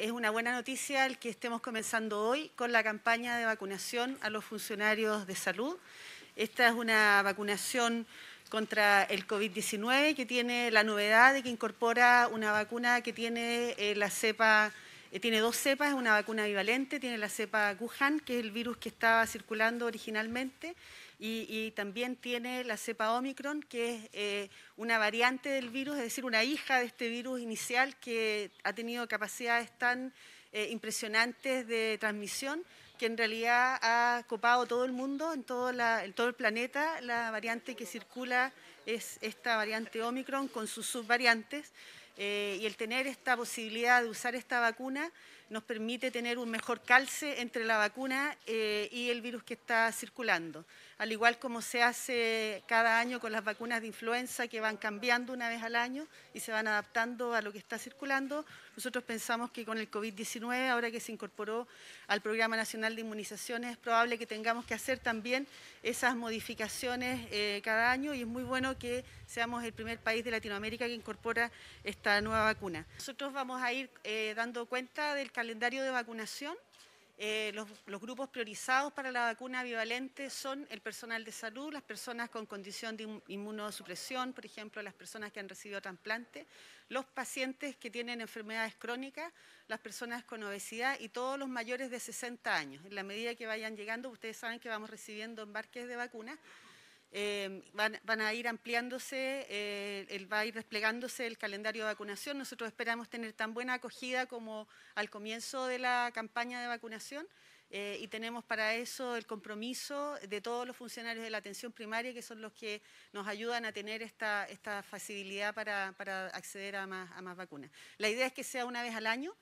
es una buena noticia el que estemos comenzando hoy con la campaña de vacunación a los funcionarios de salud. Esta es una vacunación contra el COVID-19 que tiene la novedad de que incorpora una vacuna que tiene eh, la cepa eh, tiene dos cepas, es una vacuna bivalente, tiene la cepa Wuhan, que es el virus que estaba circulando originalmente, y, también tiene la cepa Omicron, que es eh, una variante del virus, es decir, una hija de este virus inicial que ha tenido capacidades tan eh, impresionantes de transmisión que en realidad ha copado todo el mundo, en todo, en todo el planeta. La variante que circula es esta variante Omicron con sus subvariantes. Eh, y el tener esta posibilidad de usar esta vacuna nos permite tener un mejor calce entre la vacuna eh, y el virus que está circulando, al igual como se hace cada año con las vacunas de influenza que van cambiando una vez al año y se van adaptando a lo que está circulando. Nosotros pensamos que con el COVID-19, ahora que se incorporó al Programa Nacional de Inmunizaciones, es probable que tengamos que hacer también esas modificaciones eh, cada año y es muy bueno que seamos el primer país de Latinoamérica que incorpora esta la nueva vacuna. Nosotros vamos a ir eh, dando cuenta del calendario de vacunación. Eh, los, los, grupos priorizados para la vacuna bivalente son el personal de salud, las personas con condición de inmunosupresión, por ejemplo, las personas que han recibido trasplante, los pacientes que tienen enfermedades crónicas, las personas con obesidad y todos los mayores de 60 años. En la medida que vayan llegando, ustedes saben que vamos recibiendo embarques de vacunas eh, van, a ir ampliándose, eh, va a ir desplegándose el calendario de vacunación. Nosotros esperamos tener tan buena acogida como al comienzo de la campaña de vacunación eh, y tenemos para eso el compromiso de todos los funcionarios de la atención primaria que son los que nos ayudan a tener esta, facilidad para, acceder a más vacunas. La idea es que sea una vez al año.